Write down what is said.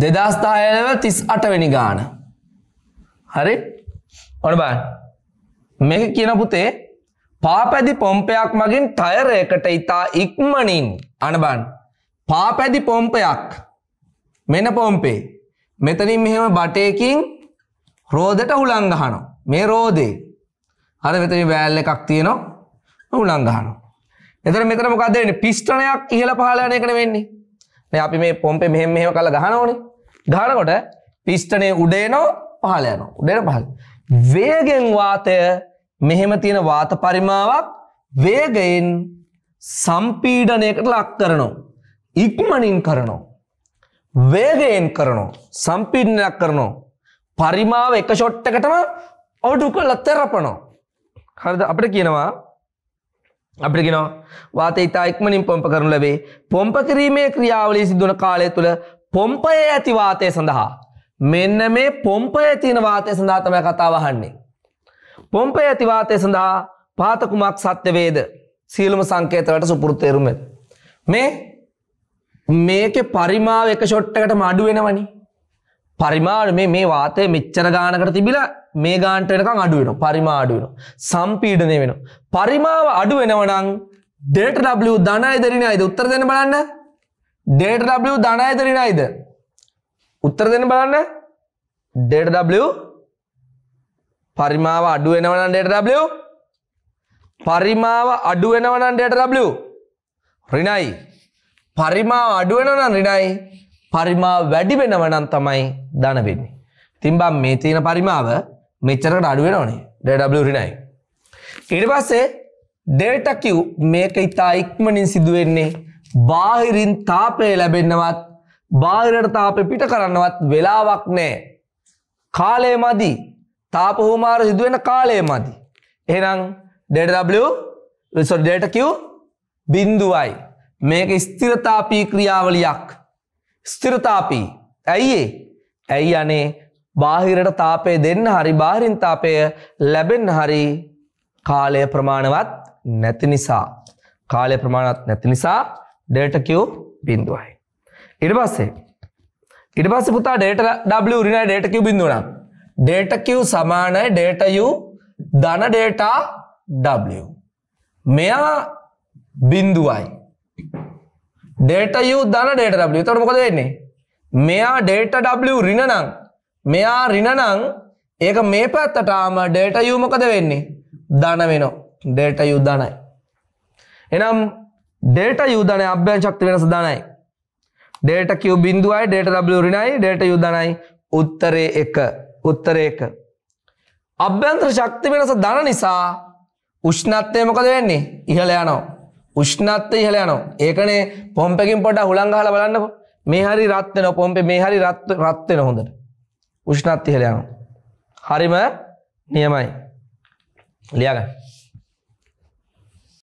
දෙදස්ථායනව තිස් අටවැනි ගාන හරි ඕන බන් මේක කියන පුතේ පාපැදි පොම්පයක් මගින් ටයරයකට ඉතා ඉක්මනින් අනබන් පාපැදි පොම්පයක් මෙන පොම්පේ මෙතනින් මෙහෙම බටයකින් රෝදට උළංගහනෝ මේ රෝදේ අර මෙතනි වෑල්ල එකක් තියෙනවා උළංගහනෝ එතර මෙතර මොකක්ද වෙන්නේ පිස්ටනයක් ඉහළ පහළ යන එකන වෙන්නේ මේ අපි මේ පොම්පේ මෙහෙම මෙහෙම කරලා ගහනවනේ. ගහනකොට පිස්ටනේ උඩේනෝ පහළ යනවා. උඩේන පහළ. වේගෙන් වාතය මෙහෙම තියෙන වාත පරිමාවක් වේගයෙන් සම්පීඩනයකට ලක් කරනවා. ඉක්මනින් කරනවා. වේගයෙන් කරනවා. සම්පීඩනයක් කරනවා. පරිමාව එක ෂොට් එකටම ඔඩු කරලා තෙරපනවා. හරිද අපිට කියනවා අපිටගෙනවා වාතය ඉතා ඉක්මනින් පොම්ප කරනු ලැබේ පොම්ප කිරීමේ ක්‍රියාවලී සිදුවන කාලය තුළ පොම්පය ඇති වාතය සඳහා මෙන්න මේ පොම්පය තියෙන වාතය සඳහා තමයි කතා වහන්නේ පොම්පය ඇති වාතය සඳහා පාතකුමක් සත්‍ය වේද සියලුම සංකේතවලට සුපුරුදු තේරුම මේ මේකේ පරිමාව එක ෂොට් එකටම අඩු වෙනවනේ පරිමාණ මේ මේ වාතය මෙච්චර ගානකට තිබිලා මේ ගාන්ට වෙනකම් අඩු වෙනවා පරිමා අඩු වෙනවා සම්පීඩනය වෙනවා පරිමාව අඩු වෙනව නම් delta w ධනයි දෙරිණයිද උත්තර දෙන්න බලන්න delta w ධනයි දෙරිණයිද උත්තර දෙන්න බලන්න delta w පරිමාව අඩු වෙනව නම් delta w පරිමාව අඩු වෙනව නම් delta w ඍණයි පරිමාව අඩු වෙනව නම් ඍණයි පරිමා වැඩි වෙනවනම් තමයි ධන වෙන්නේ. ඉතින් බං මේ තියෙන පරිමාව මෙච්චරකට අඩු වෙනවනේ. DW ඍණයි. ඊට පස්සේ delta q මේක ඉතා ඉක්මනින් සිදු වෙන්නේ බාහිරින් තාපය ලැබෙන්නවත් බාහිරට තාපය පිට කරන්නවත් වෙලාවක් නැහැ. කාලය මදි. තාප හුමාර සිදු වෙන කාලය මදි. එහෙනම් delta w sorry delta q බිඳුවයි. මේක ස්ථිරතාපී ක්‍රියාවලියක්. ස්තිරතාපී. ඇයිඒ ඇයි අනේ බාහිරට තාපය දෙන්න හරි බාහිරින් තාපය ලැබෙන් හරි කාලය ප්‍රමාණවත් නැති නිසා. කාලය ප්‍රමාණත් නැති නිසා ඩේටකව් බින්දුවයි. ඉඩ පස්සේ. ඉඩ පස්ස පුතා ඩේට W රිනයි ඩේටකව බිඳුනම්. ඩේටකව් සමානයි ඩේටයු ධන ඩේටා W. මෙයා බින්දුවයි. ඩේට යු දන ඩේට ඩ තොට මොකද වෙන්නේ මෙයා ඩේට ඩ රිනනං මෙයා රිනනං ඒක මේ පැත්තටාම ඩේට යු මොකද වෙන්නේ දන වෙනෝ ඩේට යුද්ධනයි එනම් ඩේට යුදන අභ්‍යන් ශක්ති වෙනස දනයි ඩේට කිව් බින්දුවයි ඩේට ඩ රිනයි ඩේට යුදනයි උත්තරේ එක උත්තරේක අභ්‍යන්ත්‍ර ශක්ති වෙනස දන නිසා උෂ්ණත්වය මොකද වෙන්නේ ඉහළ යනවා උෂ්ණත්ව ඉහළ යනවා. ඒකනේ පොම්පකින් පොඩ්ඩක් හුලං ගහලා බලන්නකෝ. මේ හරි රත් වෙනවා පොම්පේ මේ හරි රත් රත් වෙනවා හොඳට. උෂ්ණත්ව ඉහළ යනවා. හරිම නියමයි. ලියා ගන්න.